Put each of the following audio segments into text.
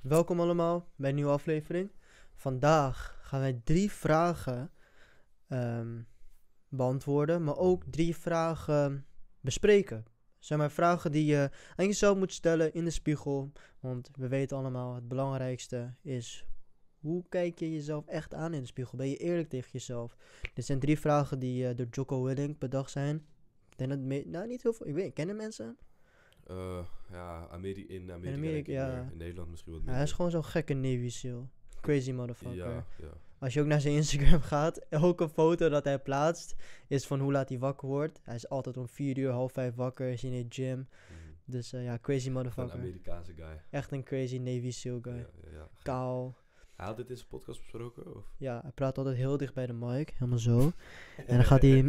Welkom allemaal bij een nieuwe aflevering. Vandaag gaan wij drie vragen ehm, beantwoorden, maar ook drie vragen bespreken. Zijn maar vragen die je aan jezelf moet stellen in de spiegel, want we weten allemaal het belangrijkste is hoe kijk je jezelf echt aan in de spiegel? Ben je eerlijk tegen jezelf? Dit zijn drie vragen die uh, door Joko Willink bedacht zijn. Ik denk dat nou, niet heel veel. Ik weet, kennen mensen? Eh. Ja, in Amerika. In, Amerika, in Nederland misschien wat meer. hij is gewoon zo'n gekke Navy SEAL. Crazy motherfucker. Als je ook naar zijn Instagram gaat, elke foto dat hij plaatst is van hoe laat hij wakker wordt. Hij is altijd om vier uur, half vijf wakker, is in de gym. Mhm. Dus eh, ja, crazy motherfucker. Een Amerikaanse guy. Echt een crazy Navy SEAL guy. Kaal. Hij had dit in zijn podcast besproken? Of? Ja, hij praat altijd heel dicht bij de mic, helemaal zo. en dan gaat hij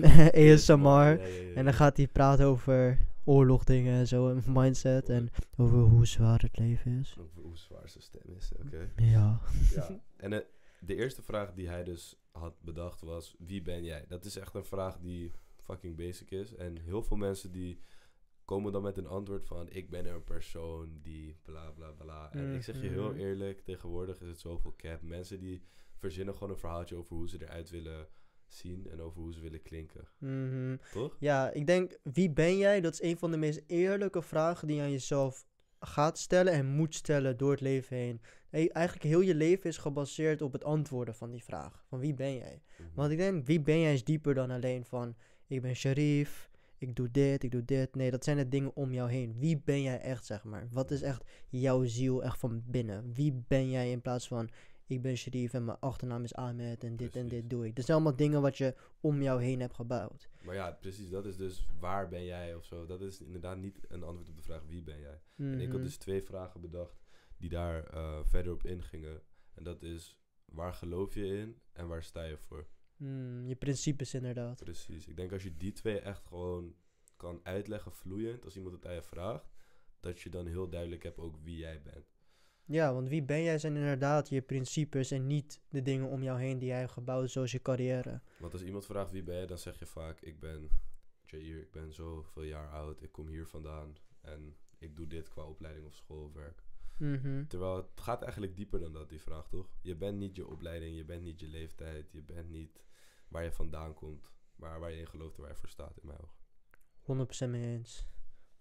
ASMR, ja, en dan gaat hij praten over oorlogdingen en zo, mindset, en over hoe zwaar het leven is. Over hoe zwaar zijn stem is, oké. Ja. ja. En eh, de eerste vraag die hij dus had bedacht was, wie ben jij? Dat is echt een vraag die fucking basic is. En heel veel mensen die komen dan met een antwoord van ik ben een persoon die bla bla bla. En ik zeg je heel mm-hmm. eerlijk, tegenwoordig is het zoveel cap. Mensen die verzinnen gewoon een verhaaltje over hoe ze eruit willen zien en over hoe ze willen klinken. Mm-hmm. Toch? Ja, ik denk wie ben jij? Dat is een van de meest eerlijke vragen die je aan jezelf gaat stellen en moet stellen door het leven heen. eigenlijk heel je leven is gebaseerd op het antwoorden van die vraag. Van wie ben jij? Mm-hmm. Want ik denk, wie ben jij is dieper dan alleen van ik ben Sharif ik doe dit, ik doe dit. Nee, dat zijn de dingen om jou heen. Wie ben jij echt, zeg maar? Wat is echt jouw ziel, echt van binnen? Wie ben jij in plaats van, ik ben Sharif en mijn achternaam is Ahmed en dit en dit doe ik. Dat zijn allemaal dingen wat je om jou heen hebt gebouwd. Maar ja, precies, dat is dus waar ben jij of zo. Dat is inderdaad niet een antwoord op de vraag wie ben jij. En ik had mhm. dus twee vragen bedacht die daar uh, verder op ingingen. En dat is, waar geloof je in en waar sta je voor? Mm, je principes inderdaad. Precies. Ik denk als je die twee echt gewoon kan uitleggen vloeiend, als iemand het aan je vraagt, dat je dan heel duidelijk hebt ook wie jij bent. Ja, want wie ben jij zijn inderdaad je principes en niet de dingen om jou heen die jij hebt gebouwd, zoals je carrière. Want als iemand vraagt wie ben je dan zeg je vaak ik ben Jair, ik ben zoveel jaar oud, ik kom hier vandaan en ik doe dit qua opleiding of school werk. Mhm. Terwijl het gaat eigenlijk dieper dan dat, die vraag toch? Je bent niet je opleiding, je bent niet je leeftijd, je bent niet waar je vandaan komt, waar, waar je in gelooft en waar je voor staat in mijn ogen. 100% mee eens.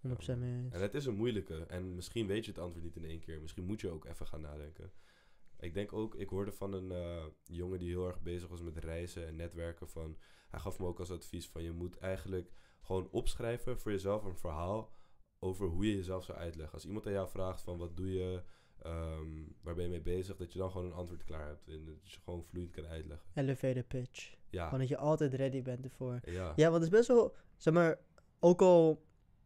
100% mee eens. En het is een moeilijke. En misschien weet je het antwoord niet in één keer. Misschien moet je ook even gaan nadenken. Ik denk ook, ik hoorde van een eh, jongen die heel erg bezig was met reizen en netwerken. Van, hij gaf me ook als advies van je moet eigenlijk gewoon opschrijven voor jezelf een verhaal over hoe je jezelf zou uitleggen. Als iemand aan jou vraagt van wat doe je Ehm, waar ben je mee bezig? Dat je dan gewoon een antwoord klaar hebt. En dat je gewoon vloeiend kan uitleggen. Elevator pitch. Ja. Gewoon dat je altijd ready bent ervoor. Ja. ja, want het is best wel... Zeg maar, ook al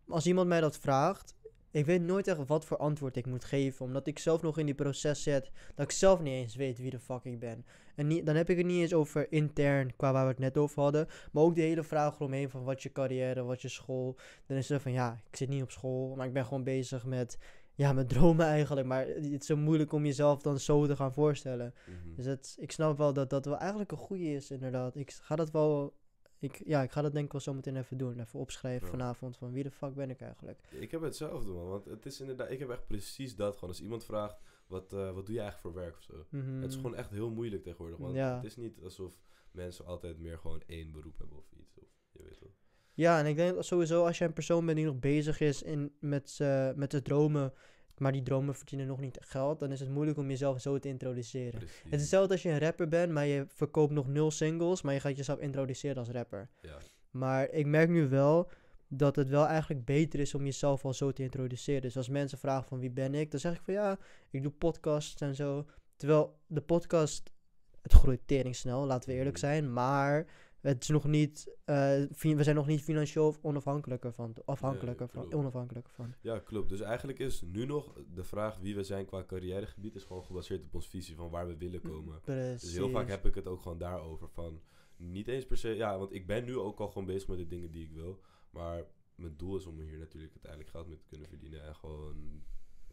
als iemand mij dat vraagt... Ik weet nooit echt wat voor antwoord ik moet geven. Omdat ik zelf nog in die proces zit. Dat ik zelf niet eens weet wie de fuck ik ben. En dan heb ik het niet eens over intern, qua waar we het net over hadden. Maar ook de hele vraag eromheen van wat je carrière, wat je school. Dan is er van ja, ik zit niet op school. Maar ik ben gewoon bezig met ja, mijn dromen eigenlijk. Maar het is zo moeilijk om jezelf dan zo te gaan voorstellen. Mhm. Dus dat, ik snap wel dat dat wel eigenlijk een goede is, inderdaad. Ik ga dat wel. Ik, ja, ik ga dat denk ik wel zo meteen even doen. Even opschrijven vanavond van wie de fuck ben ik eigenlijk. Ik heb hetzelfde, man. Want het is inderdaad, ik heb echt precies dat gewoon. Als iemand vraagt, wat, eh, wat doe je eigenlijk voor werk of zo? Mhm. Het is gewoon echt heel moeilijk tegenwoordig. Want het is niet alsof mensen altijd meer gewoon één beroep hebben of iets. Of, je weet wel. Ja, en ik denk dat sowieso als jij een persoon bent die nog bezig is in, met, uh, met de dromen, maar die dromen verdienen nog niet geld, dan is het moeilijk om jezelf zo te introduceren. Het is hetzelfde als je een rapper bent, maar je verkoopt nog nul singles, maar je gaat jezelf introduceren als rapper. Ja. Maar ik merk nu wel dat het wel eigenlijk beter is om jezelf al zo te introduceren. Dus als mensen vragen van wie ben ik, dan zeg ik van ja, ik doe podcasts en zo. Terwijl de podcast, het groeit tering snel, laten we eerlijk mm. zijn, maar het is nog niet, eh, we zijn nog niet financieel onafhankelijker van, afhankelijker van, onafhankelijker van. Ja, klopt. Dus eigenlijk is nu nog de vraag wie we zijn qua carrièregebied is gewoon gebaseerd op ons visie van waar we willen mm, komen. Dus heel vaak heb ik het ook gewoon daarover van niet eens per se, ja, want ik ben nu ook al gewoon bezig met de dingen die ik wil, maar mijn doel is om hier natuurlijk uiteindelijk geld mee te kunnen verdienen en gewoon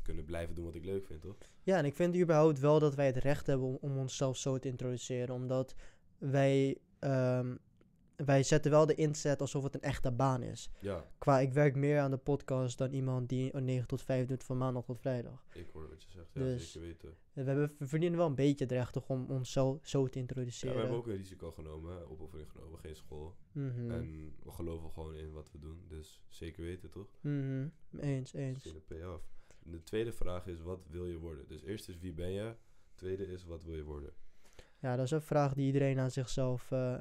kunnen blijven doen wat ik leuk vind, toch? Ja, en ik vind überhaupt wel dat wij het recht hebben om, om onszelf zo te introduceren, omdat wij Ehm, wij zetten wel de inzet alsof het een echte baan is. Ja. Qua, ik werk meer aan de podcast dan iemand die een 9 tot 5 doet van maandag tot vrijdag. Ik hoor wat je zegt, ja, dus zeker weten. We, hebben, we verdienen wel een beetje het om ons zo, zo te introduceren. Ja, we hebben ook een risico genomen, opoffering genomen, geen school. Mm -hmm. En we geloven gewoon in wat we doen, dus zeker weten toch? Mm -hmm. Eens, eens. de tweede vraag is, wat wil je worden? Dus eerst is wie ben je, tweede is, wat wil je worden? Ja, dat is een vraag die iedereen aan zichzelf eh,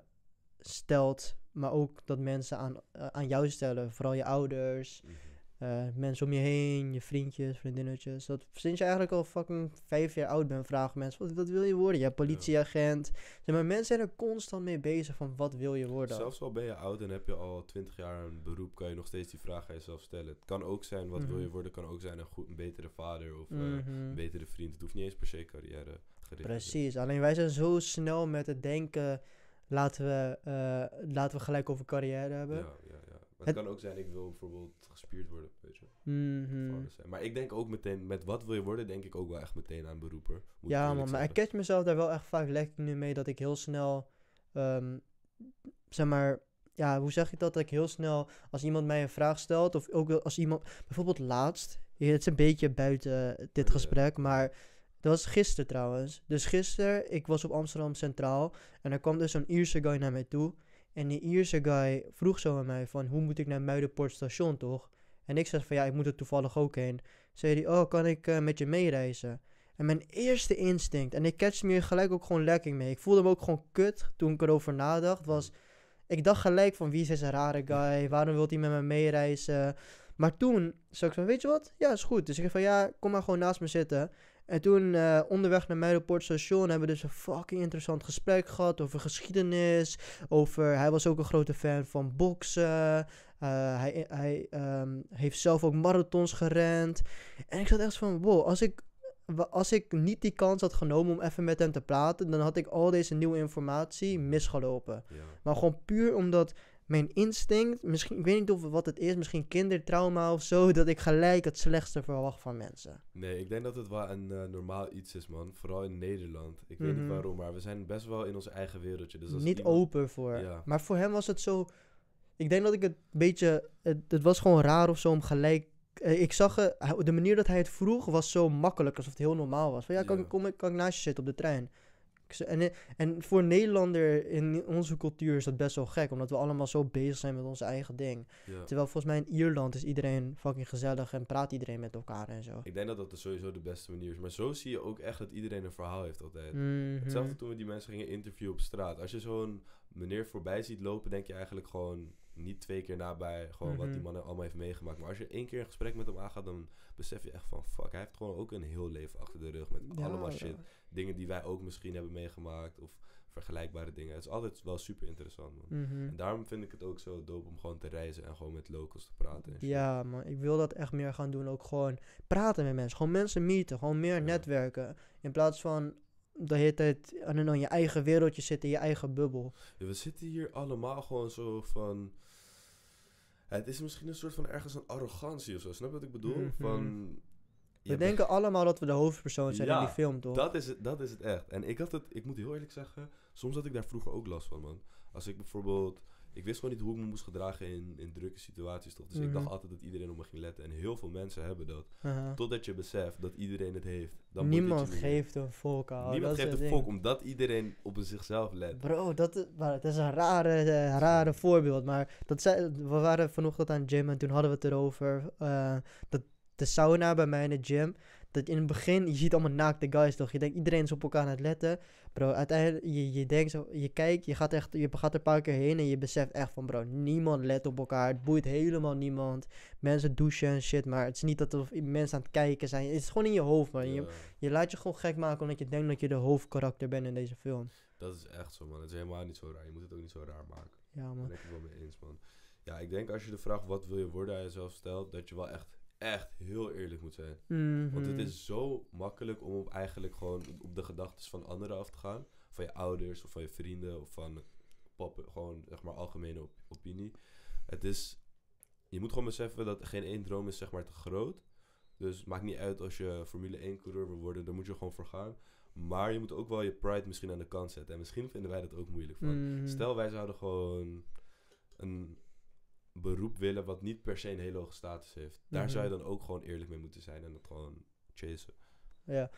stelt. Maar ook dat mensen aan, eh, aan jou stellen. Vooral je ouders, mhm. eh, mensen om je heen, je vriendjes, vriendinnetjes. Dat, sinds je eigenlijk al fucking vijf jaar oud bent, vragen mensen: wat, wil je worden? Je hebt politieagent. Zeg maar mensen zijn er constant mee bezig van: wat wil je worden? Zelfs al ben je oud en heb je al twintig jaar een beroep, kan je nog steeds die vraag aan jezelf stellen. Het kan ook zijn: wat wil mhm. je worden? kan ook zijn een, goed, betere vader of mhm. een betere vriend. Het hoeft niet eens per se carrière. Precies, alleen wij zijn zo snel met het denken, laten we, eh, laten we gelijk over carrière hebben. Ja, ja, ja. het, kan ook zijn, ik wil bijvoorbeeld gespierd worden, weet je. Mhm. Maar ik denk ook meteen, met wat wil je worden, denk ik ook wel echt meteen aan beroeper. ja, man, maar ik catch mezelf daar wel echt vaak lekker nu mee dat ik heel snel, ehm, zeg maar, ja, hoe zeg ik dat? Dat ik heel snel, als iemand mij een vraag stelt, of ook als iemand, bijvoorbeeld laatst, het is een beetje buiten eh, dit gesprek, maar dat was gisteren trouwens. Dus gisteren, ik was op Amsterdam Centraal. En er kwam dus zo'n Ierse guy naar mij toe. En die Ierse guy vroeg zo aan mij van, hoe moet ik naar Muidenport station toch? En ik zei van, ja, ik moet er toevallig ook heen. Zei die oh, kan ik eh, met je meereizen? En mijn eerste instinct, en ik catch me gelijk ook gewoon lekker mee. Ik voelde me ook gewoon kut toen ik erover nadacht. Was, ik dacht gelijk van, wie is deze rare guy? Waarom wil hij met me meereizen? Maar toen zei ik van, weet je wat? Ja, is goed. Dus ik zei van, ja, kom maar gewoon naast me zitten. En toen eh, onderweg naar Muidenpoort station hebben we dus een fucking interessant gesprek gehad over geschiedenis. Over, hij was ook een grote fan van boksen. Eh, hij hij ehm, heeft zelf ook marathons gerend. En ik zat echt van, wow, als ik, als ik niet die kans had genomen om even met hem te praten, dan had ik al deze nieuwe informatie misgelopen. Maar gewoon puur omdat mijn instinct, misschien, ik weet niet of wat het is, misschien kindertrauma of zo, dat ik gelijk het slechtste verwacht van mensen. Nee, ik denk dat het wel een eh, normaal iets is, man. Vooral in Nederland. Ik weet niet mhm. waarom, maar we zijn best wel in ons eigen wereldje. Dus niet open voor. Ja. Maar voor hem was het zo. Ik denk dat ik het een beetje. Het, was gewoon raar of zo om gelijk. Eh, ik zag eh, de manier dat hij het vroeg was zo makkelijk, alsof het heel normaal was. Van ja, kan, ik Kom, kan ik naast je zitten op de trein? En, eh, en voor een Nederlander in onze cultuur is dat best wel gek, omdat we allemaal zo bezig zijn met ons eigen ding. Terwijl volgens mij in Ierland is iedereen fucking gezellig en praat iedereen met elkaar en zo. Ik denk dat dat sowieso de beste manier is. Maar zo zie je ook echt dat iedereen een verhaal heeft altijd. Mhm. Hetzelfde toen we die mensen gingen interviewen op straat. Als je zo'n meneer voorbij ziet lopen, denk je eigenlijk gewoon niet twee keer nabij gewoon wat die mhm. mannen allemaal heeft meegemaakt. Maar als je één keer een gesprek met hem aangaat, dan besef je echt van fuck, hij heeft gewoon ook een heel leven achter de rug met allemaal shit. Dingen die wij ook misschien hebben meegemaakt of vergelijkbare dingen. Het is altijd wel super interessant, man. Mhm. En daarom vind ik het ook zo dope om gewoon te reizen en gewoon met locals te praten. Ja, man. Ik wil dat echt meer gaan doen. Ook gewoon praten met mensen. Gewoon mensen meeten. Gewoon meer netwerken. In plaats van de hele tijd in je eigen wereldje zitten, je eigen bubbel. we zitten hier allemaal gewoon zo van het is misschien een soort van ergens een arrogantie of zo. Snap je wat ik bedoel? Mhm. Van... We denken allemaal dat we de hoofdpersoon zijn in die film, toch? Dat is, het, dat is het echt. En ik had het, ik moet heel eerlijk zeggen, soms had ik daar vroeger ook last van, man. Als ik bijvoorbeeld ik wist gewoon niet hoe ik me moest gedragen in, in drukke situaties, toch? Dus ik mhm. dacht altijd dat iedereen op me ging letten. En heel veel mensen hebben dat. Totdat je beseft dat iedereen het heeft. Dan Niemand het geeft een volk aan. Niemand geeft een volk, omdat iedereen op zichzelf let. Bro, dat, maar het is een rare, eh, rare voorbeeld. Maar dat zei, we waren vanochtend aan de gym en toen hadden we het erover. Eh, dat de sauna bij mij in de gym dat in het begin, je ziet allemaal naakte guys toch. Je denkt, iedereen is op elkaar aan het letten. Bro, uiteindelijk, je, je denkt zo, je kijkt, je gaat, echt, je gaat er een paar keer heen en je beseft echt van bro, niemand let op elkaar. Het boeit helemaal niemand. Mensen douchen en shit, maar het is niet dat er mensen aan het kijken zijn. Het is gewoon in je hoofd, man. Je, je laat je gewoon gek maken omdat je denkt dat je de hoofdkarakter bent in deze film. Dat is echt zo, man. Het is helemaal niet zo raar. Je moet het ook niet zo raar maken. Ja, man. ben ik het wel mee eens, man. Ja, ik denk als je de vraag wat wil je worden aan jezelf stelt, dat je wel echt echt heel eerlijk moet zijn. Mhm. Want het is zo makkelijk om op eigenlijk gewoon op de gedachten van anderen af te gaan. Van je ouders of van je vrienden of van papa, gewoon zeg maar algemene op opinie. Het is, je moet gewoon beseffen dat geen één droom is zeg maar te groot. Dus het maakt niet uit als je Formule 1 coureur wil worden, daar moet je gewoon voor gaan. Maar je moet ook wel je pride misschien aan de kant zetten. En misschien vinden wij dat ook moeilijk. Van. Mhm. Stel wij zouden gewoon een beroep willen wat niet per se een hele hoge status heeft. Daar mhm. zou je dan ook gewoon eerlijk mee moeten zijn en dat gewoon chasen. Ja.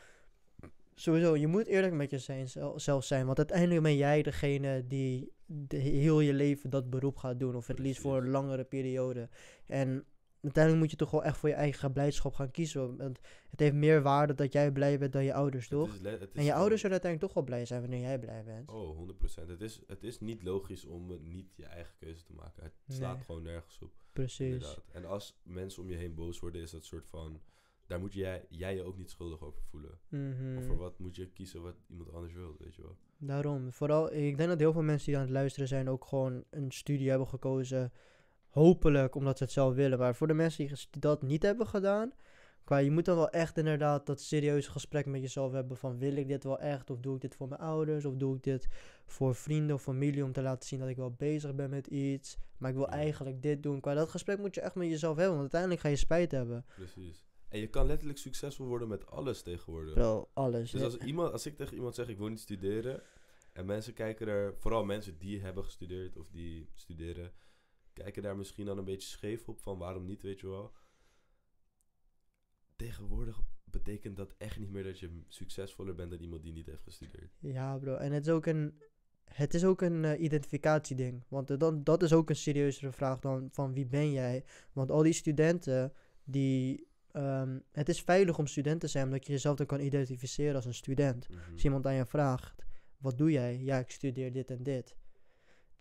Sowieso, je moet eerlijk met jezelf zijn. Want uiteindelijk ben jij degene die de, heel je leven dat beroep gaat doen. Of het liefst voor een langere periode. En uiteindelijk moet je toch wel echt voor je eigen blijdschap gaan kiezen. Want het heeft meer waarde dat jij blij bent dan je ouders, toch? en je ouders zullen uiteindelijk toch wel blij zijn wanneer jij blij bent. Oh, 100%. Het is, het is niet logisch om eh, niet je eigen keuze te maken. Het slaat gewoon nergens op. Precies. En als mensen om je heen boos worden, is dat soort van. Daar moet jij, jij je ook niet schuldig over voelen. mm Of voor wat moet je kiezen wat iemand anders wil, weet je wel. Daarom. Vooral, ik denk dat heel veel mensen die aan het luisteren zijn ook gewoon een studie hebben gekozen Hopelijk omdat ze het zelf willen. Maar voor de mensen die dat niet hebben gedaan. Qua, je moet dan wel echt inderdaad dat serieuze gesprek met jezelf hebben. Van wil ik dit wel echt? Of doe ik dit voor mijn ouders? Of doe ik dit voor vrienden of familie om te laten zien dat ik wel bezig ben met iets. Maar ik wil eigenlijk dit doen. Qua dat gesprek moet je echt met jezelf hebben. Want uiteindelijk ga je spijt hebben. Precies. En je kan letterlijk succesvol worden met alles tegenwoordig. Wel alles. Dus als, iemand, als ik tegen iemand zeg ik wil niet studeren. En mensen kijken er, vooral mensen die hebben gestudeerd of die studeren kijken daar misschien dan een beetje scheef op van waarom niet, weet je wel. Tegenwoordig betekent dat echt niet meer dat je succesvoller bent dan iemand die niet heeft gestudeerd. Ja, bro. En het is ook een, het is ook een eh, identificatieding. Want eh, dan, dat is ook een serieuzere vraag dan van wie ben jij? Want al die studenten die. Ehm, het is veilig om student te zijn, omdat je jezelf dan kan identificeren als een student. Mhm. Als iemand aan je vraagt: wat doe jij? Ja, ik studeer dit en dit.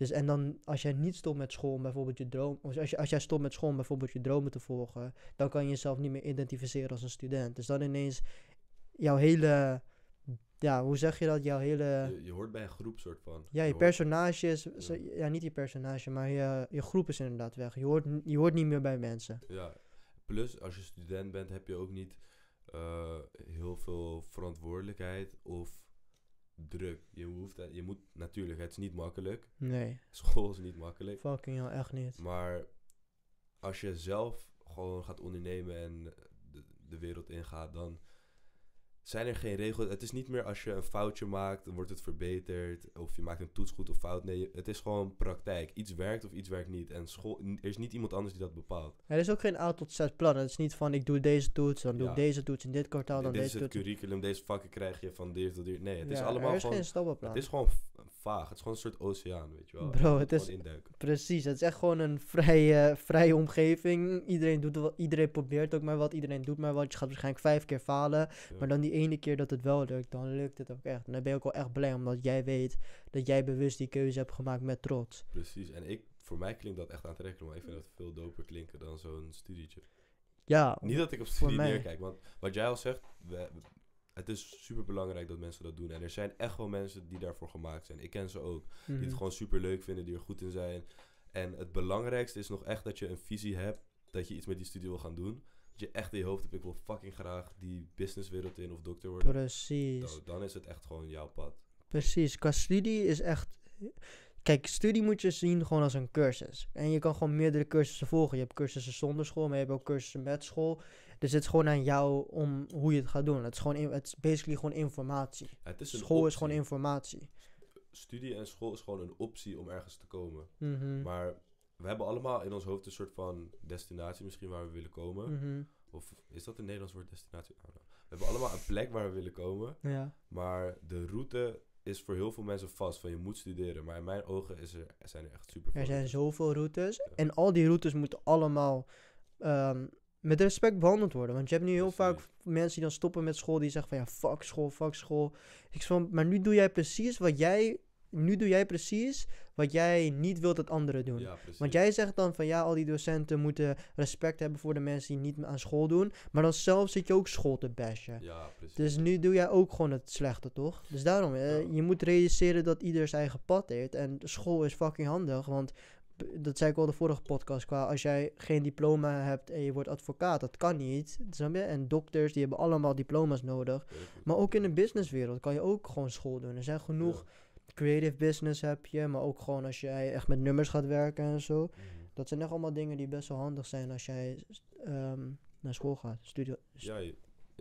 Dus en dan als jij niet stopt met school, bijvoorbeeld je droom, als, je, als jij stopt met school, bijvoorbeeld je dromen te volgen, dan kan je jezelf niet meer identificeren als een student. Dus dan ineens jouw hele, ja, hoe zeg je dat? Jouw hele. Je, hoort bij een groep soort van. Ja, je, je personages, ja. niet je personage, maar je, je groep is inderdaad weg. Je hoort, je hoort niet meer bij mensen. Ja, plus als je student bent, heb je ook niet eh, heel veel verantwoordelijkheid of druk. Je, hoeft, eh, je moet natuurlijk, het is niet makkelijk. Nee. School is niet makkelijk. Fucking hell, echt niet. Maar als je zelf gewoon gaat ondernemen en de, de wereld ingaat, dan zijn er geen regels. Het is niet meer als je een foutje maakt, dan wordt het verbeterd. Of je maakt een toets goed of fout. Nee, het is gewoon praktijk. Iets werkt of iets werkt niet. En school, er is niet iemand anders die dat bepaalt. Er is ook geen A tot Z plan. Het is niet van ik doe deze toets, dan doe ik deze toets in dit kwartaal, dan deze toets. Dit is het curriculum, deze vakken krijg je van dit tot dit. Nee, het is allemaal er is Geen stappenplan. Het is gewoon vaag. Het is gewoon een soort oceaan, weet je wel. Bro, het is... Precies, het is echt gewoon een vrije, vrije omgeving. Iedereen, doet wat, iedereen probeert ook maar wat, iedereen doet maar wat. Je gaat waarschijnlijk vijf keer falen. Maar dan die ene keer dat het wel lukt, dan lukt het ook echt. En dan ben je ook wel echt blij, omdat jij weet dat jij bewust die keuze hebt gemaakt met trots. Precies, en ik, voor mij klinkt dat echt aantrekkelijk, maar ik vind dat veel doper klinken dan zo'n studietje. Ja, Niet dat ik op studie neerkijk, want wat jij al zegt, we, het is super belangrijk dat mensen dat doen. En er zijn echt wel mensen die daarvoor gemaakt zijn. Ik ken ze ook. Die het mhm. gewoon super leuk vinden, die er goed in zijn. En het belangrijkste is nog echt dat je een visie hebt. Dat je iets met die studie wil gaan doen. Dat je echt in je hoofd hebt, ik wil fucking graag die businesswereld in of dokter worden. Precies. dan is het echt gewoon jouw pad. Precies. Qua studie is echt Kijk, studie moet je zien gewoon als een cursus. En je kan gewoon meerdere cursussen volgen. Je hebt cursussen zonder school, maar je hebt ook cursussen met school. Dus het is gewoon aan jou om hoe je het gaat doen. Het is gewoon, het is basically gewoon informatie. school is gewoon informatie. Studie en school is gewoon een optie om ergens te komen. Mhm. Maar we hebben allemaal in ons hoofd een soort van destinatie misschien waar we willen komen. Mhm. Of is dat een Nederlands woord destinatie? We hebben allemaal een plek waar we willen komen. Ja. Maar de route is voor heel veel mensen vast van je moet studeren. Maar in mijn ogen is er, zijn er echt super veel. Er zijn zoveel routes. En al die routes moeten allemaal ehm, met respect behandeld worden. Want je hebt nu heel vaak mensen die dan stoppen met school. Die zeggen van ja, fuck school, fuck school. Ik van, maar nu doe jij precies wat jij nu doe jij precies wat jij niet wilt dat anderen doen. Want jij zegt dan van ja, al die docenten moeten respect hebben voor de mensen die niet aan school doen. Maar dan zelf zit je ook school te bashen. Ja, dus nu doe jij ook gewoon het slechte, toch? Dus daarom, eh, je moet realiseren dat ieder zijn eigen pad heeft. En school is fucking handig. Want dat zei ik al de vorige podcast, qua als jij geen diploma hebt en je wordt advocaat, dat kan niet. En dokters, die hebben allemaal diploma's nodig. Maar ook in de businesswereld kan je ook gewoon school doen. Er zijn genoeg creative business heb je, maar ook gewoon als jij echt met nummers gaat werken en zo. Mhm. Dat zijn echt allemaal dingen die best wel handig zijn als jij ehm, naar school gaat. Studio, ja, je,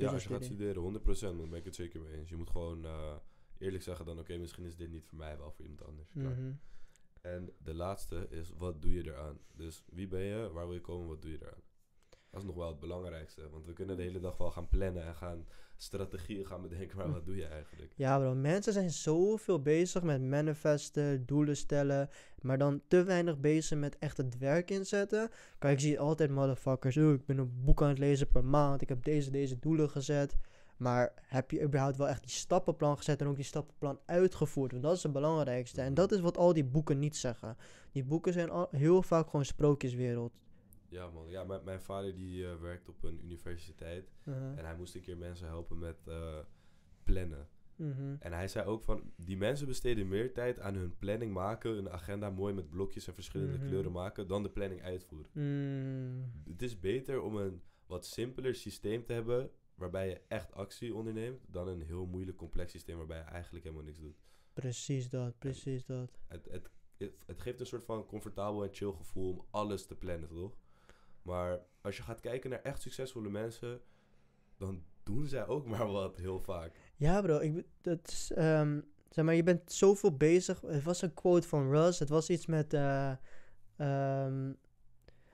als je gaat studeren, 100%, dan ben ik het zeker mee eens. Je moet gewoon eh, eerlijk zeggen dan, oké, misschien is dit niet voor mij, wel voor iemand anders. Mhm. En de laatste is, wat doe je eraan? Dus wie ben je, waar wil je komen, wat doe je eraan? Dat is nog wel het belangrijkste. Want we kunnen de hele dag wel gaan plannen en gaan strategieën gaan bedenken. Maar wat doe je eigenlijk? Ja, bro. Mensen zijn zoveel bezig met manifesten, doelen stellen. Maar dan te weinig bezig met echt het werk inzetten. Kijk, ik zie altijd motherfuckers. Oh, ik ben een boek aan het lezen per maand. Ik heb deze, deze doelen gezet. Maar heb je überhaupt wel echt die stappenplan gezet en ook die stappenplan uitgevoerd? Want dat is het belangrijkste. En mhm. dat is wat al die boeken niet zeggen. Die boeken zijn al heel vaak gewoon sprookjeswereld. Ja man, ja, mijn, mijn vader die eh, werkt op een universiteit uh-huh. en hij moest een keer mensen helpen met eh, plannen. Mm-hmm. En hij zei ook van, die mensen besteden meer tijd aan hun planning maken, een agenda mooi met blokjes en verschillende mm-hmm. kleuren maken, dan de planning uitvoeren. Mm. Het is beter om een wat simpeler systeem te hebben, waarbij je echt actie onderneemt, dan een heel moeilijk complex systeem waarbij je eigenlijk helemaal niks doet. Precies dat, precies dat. Het, het, het, het, geeft een soort van comfortabel en chill gevoel om alles te plannen, toch? Maar als je gaat kijken naar echt succesvolle mensen, dan doen zij ook maar wat heel vaak. Ja, bro, ik, dat is, ehm, zeg maar, je bent zoveel bezig. Het was een quote van Russ. Het was iets met. Uh,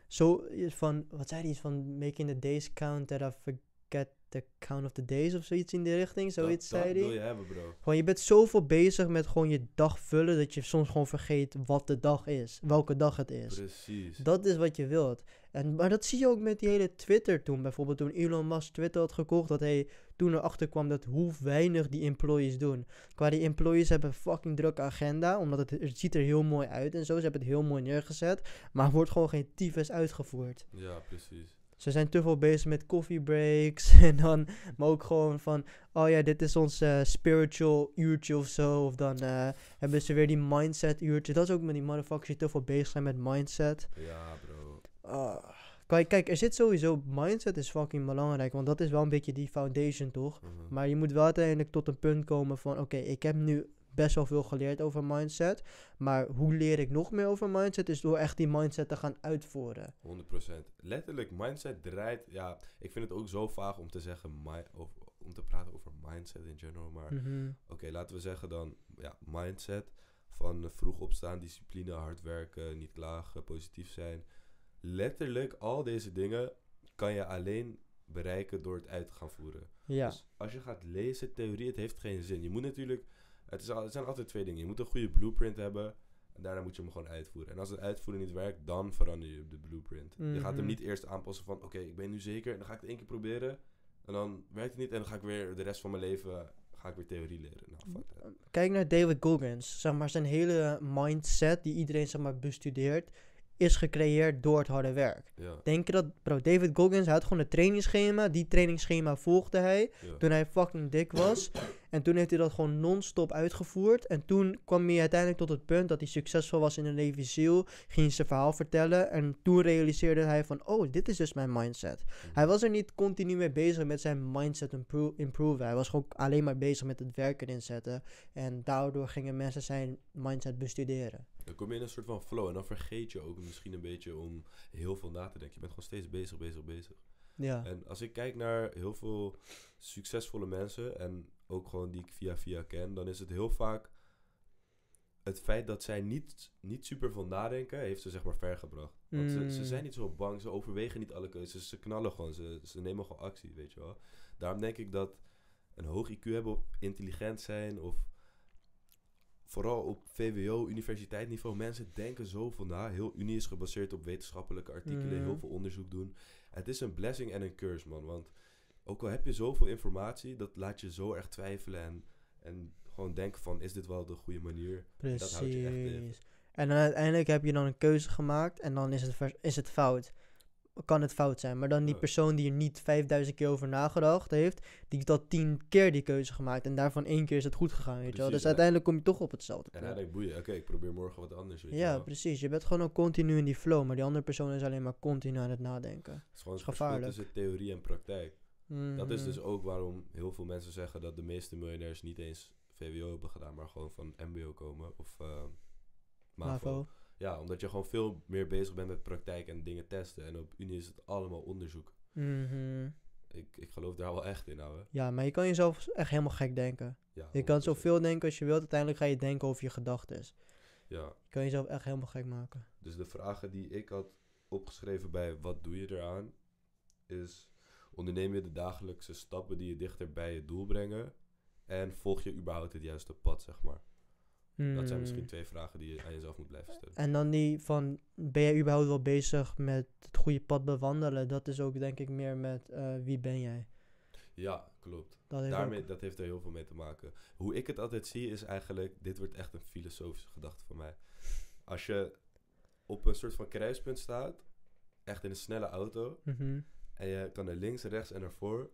zo van, wat zei hij? Van making the days count that I Get the Count of the Days of zoiets in die richting. Zoiets zei dat hij. wil je hebben, bro. Gewoon, je bent zoveel bezig met gewoon je dag vullen dat je soms gewoon vergeet wat de dag is. Welke dag het is. Precies. Dat is wat je wilt. En, maar dat zie je ook met die hele Twitter toen. Bijvoorbeeld toen Elon Musk Twitter had gekocht, dat hij toen erachter kwam dat hoe weinig die employees doen. Qua die employees hebben een fucking drukke agenda, omdat het, het, ziet er heel mooi uit en zo. Ze hebben het heel mooi neergezet, maar wordt gewoon geen tyfus uitgevoerd. Ja, precies. Ze zijn te veel bezig met koffiebreaks. En dan, maar ook gewoon van, oh ja, dit is ons eh, spiritual uurtje of zo. Of dan eh, hebben ze weer die mindset uurtje. Dat is ook met die motherfuckers die te veel bezig zijn met mindset. Ja, bro. Ah, kijk, kijk, er zit sowieso, mindset is fucking belangrijk. Want dat is wel een beetje die foundation, toch? Mhm. Maar je moet wel uiteindelijk tot een punt komen van, oké, ik heb nu best wel veel geleerd over mindset. Maar hoe leer ik nog meer over mindset? Is door echt die mindset te gaan uitvoeren. 100%. Letterlijk, mindset draait. Ja, ik vind het ook zo vaag om te zeggen. of, om te praten over mindset in general. Maar mhm. oké, laten we zeggen dan. Ja, mindset. Van vroeg opstaan, discipline, hard werken, niet klagen, positief zijn. Letterlijk, al deze dingen kan je alleen bereiken door het uit te gaan voeren. Ja. Dus als je gaat lezen, theorie, het heeft geen zin. Je moet natuurlijk het, is, al, zijn altijd twee dingen. Je moet een goede blueprint hebben. En daarna moet je hem gewoon uitvoeren. En als het uitvoeren niet werkt, dan verander je de blueprint. Je gaat hem mhm. niet eerst aanpassen van... Oké, ik ben nu zeker. En dan ga ik het één keer proberen. En dan werkt het niet. En dan ga ik weer de rest van mijn leven... Ga ik weer theorie leren. Nou, Kijk naar David Goggins. Zeg maar zijn hele mindset die iedereen zeg maar, bestudeert is gecreëerd door het harde werk. Denk je dat, bro, David Goggins had gewoon een trainingsschema. Die trainingsschema volgde hij toen hij fucking dik was. en toen heeft hij dat gewoon non-stop uitgevoerd. En toen kwam hij uiteindelijk tot het punt dat hij succesvol was in een levisiel. Ging zijn verhaal vertellen. En toen realiseerde hij van, oh, dit is dus mijn mindset. Mhm. Hij was er niet continu mee bezig met zijn mindset impro improven. Hij was gewoon alleen maar bezig met het werk erin zetten. En daardoor gingen mensen zijn mindset bestuderen. Dan kom je in een soort van flow en dan vergeet je ook misschien een beetje om heel veel na te denken. Je bent gewoon steeds bezig, bezig, bezig. Ja. En als ik kijk naar heel veel succesvolle mensen en ook gewoon die ik via via ken, dan is het heel vaak het feit dat zij niet, niet super veel nadenken, heeft ze zeg maar vergebracht. Want ze, ze, hmm. zijn niet zo bang, ze overwegen niet alle keuzes, ze knallen gewoon, ze, ze nemen gewoon actie, weet je wel. Daarom denk ik dat een hoog IQ hebben of intelligent zijn of vooral op VWO, universiteitsniveau, mensen denken zoveel na. Nou, heel Unie is gebaseerd op wetenschappelijke artikelen, heel mhm. veel onderzoek doen. Het is een blessing en een curse, man. Want ook al heb je zoveel informatie, dat laat je zo erg twijfelen en, en gewoon denken van, is dit wel de goede manier? Precies. Dat houdt je En dan uiteindelijk heb je dan een keuze gemaakt en dan is het, is het fout kan het fout zijn. Maar dan die persoon die er niet 5000 keer over nagedacht heeft, die dat al 10 keer die keuze gemaakt. En daarvan één keer is het goed gegaan, weet je wel. Dus uiteindelijk kom je toch op hetzelfde. En hij denkt, boeien, oké, ik probeer morgen wat anders, weet Ja, je precies. Je bent gewoon al continu in die flow, maar die andere persoon is alleen maar continu aan het nadenken. Het is gewoon het gevaarlijk. tussen theorie en praktijk. Dat is mhm. dus ook waarom heel veel mensen zeggen dat de meeste miljonairs niet eens VWO hebben gedaan, maar gewoon van MBO komen of uh, eh, MAVO. Ja, omdat je gewoon veel meer bezig bent met praktijk en dingen testen. En op Unie is het allemaal onderzoek. Mhm. Ik, ik geloof daar wel echt in, ouwe. Ja, maar je kan jezelf echt helemaal gek denken. je kan zoveel denken als je wilt. Uiteindelijk ga je denken over je gedachten. Ja. Je kan jezelf echt helemaal gek maken. Dus de vragen die ik had opgeschreven bij wat doe je eraan, is onderneem je de dagelijkse stappen die je dichter bij je doel brengen en volg je überhaupt het juiste pad, zeg maar. Dat zijn hmm. misschien twee vragen die je aan jezelf moet blijven stellen. En dan die van, ben jij überhaupt wel bezig met het goede pad bewandelen? Dat is ook denk ik meer met eh, wie ben jij? Ja, klopt. Dat heeft, Daarmee, dat heeft er heel veel mee te maken. Hoe ik het altijd zie is eigenlijk, dit wordt echt een filosofische gedachte voor mij. Als je op een soort van kruispunt staat, echt in een snelle auto, mhm. en je kan naar links, rechts en naar voren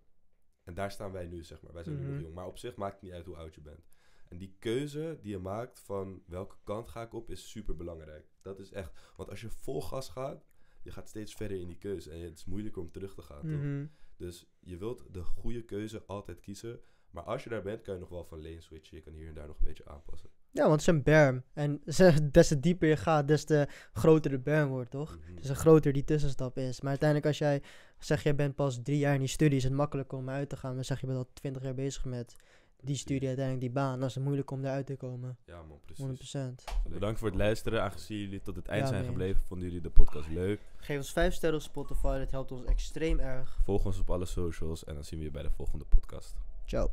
en daar staan wij nu, zeg maar. Wij zijn nu nog mhm. jong, maar op zich maakt het niet uit hoe oud je bent. En die keuze die je maakt van welke kant ga ik op, is super belangrijk. Dat is echt. Want als je vol gas gaat, je gaat steeds verder in die keuze. En het is moeilijker om terug te gaan. Mm Dus je wilt de goede keuze altijd kiezen. Maar als je daar bent, kan je nog wel van lane switchen. Je kan hier en daar nog een beetje aanpassen. Ja, want het is een berm. En des te dieper je gaat, des te groter de berm wordt, toch? Mm -hmm. Dus hoe groter die tussenstap is. Maar uiteindelijk als jij, zeg jij bent pas drie jaar in die studie, is het makkelijker om uit te gaan. Dan zeg je bent al twintig jaar bezig met die studie, uiteindelijk die baan. dan is moeilijk om eruit te komen. Ja, man, precies. 100%. Bedankt voor het luisteren. Aangezien jullie tot het eind zijn gebleven, vonden jullie de podcast leuk. Geef ons 5 sterren op Spotify, dat helpt ons extreem erg. Volg ons op alle socials en dan zien we je bij de volgende podcast. Ciao.